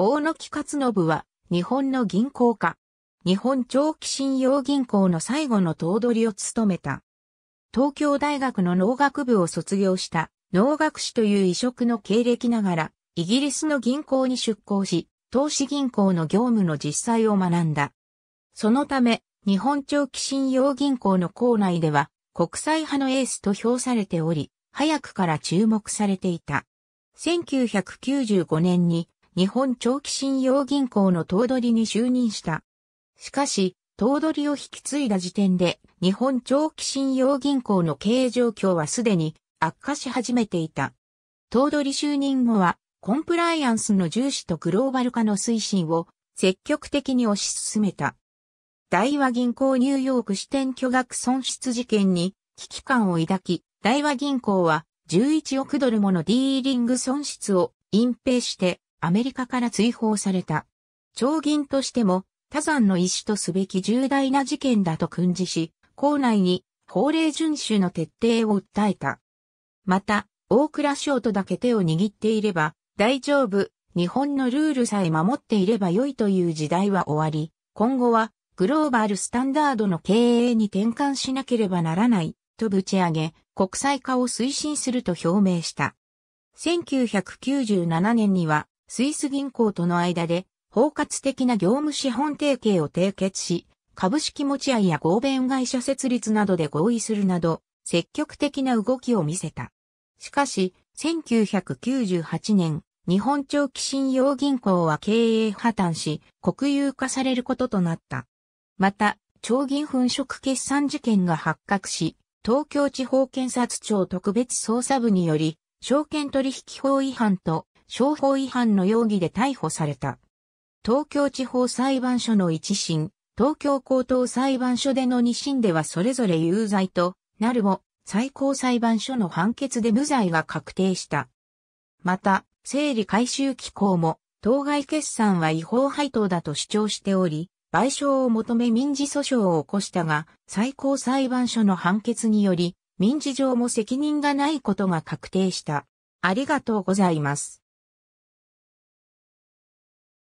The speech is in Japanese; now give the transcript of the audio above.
大野木勝信は、日本の銀行家。日本長期信用銀行の最後の頭取を務めた。東京大学の農学部を卒業した農学士という異色の経歴ながら、イギリスの銀行に出向し、投資銀行の業務の実際を学んだ。そのため、日本長期信用銀行の校内では、国際派のエースと評されており、早くから注目されていた。1995年に日本長期信用銀行の頭取に就任した。しかし、頭取を引き継いだ時点で、日本長期信用銀行の経営状況はすでに悪化し始めていた。頭取就任後は、コンプライアンスの重視とグローバル化の推進を積極的に推し進めた。大和銀行ニューヨーク支店巨額損失事件に危機感を抱き、大和銀行は11億ドルものディーリング損失を隠蔽してアメリカから追放された。長銀としても、他山の一種とすべき重大な事件だと訓示し、校内に法令遵守の徹底を訴えた。また、大倉省とだけ手を握っていれば、大丈夫、日本のルールさえ守っていれば良いという時代は終わり、今後はグローバルスタンダードの経営に転換しなければならない、とぶち上げ、国際化を推進すると表明した。1997年には、スイス銀行との間で包括的な業務資本提携を締結し、株式持ち合いや合弁会社設立などで合意するなど、積極的な動きを見せた。しかし、1998年、日本長期信用銀行は経営破綻し、国有化されることとなった。また、長銀粉飾決算事件が発覚し、東京地方検察庁特別捜査部により、証券取引法違反と商法違反の容疑で逮捕された。東京地方裁判所の一審、東京高等裁判所での二審ではそれぞれ有罪となるも、最高裁判所の判決で無罪が確定した。また、整理回収機構も、当該決算は違法配当だと主張しており、賠償を求め民事訴訟を起こしたが、最高裁判所の判決により、民事上も責任がないことが確定した。ありがとうございます。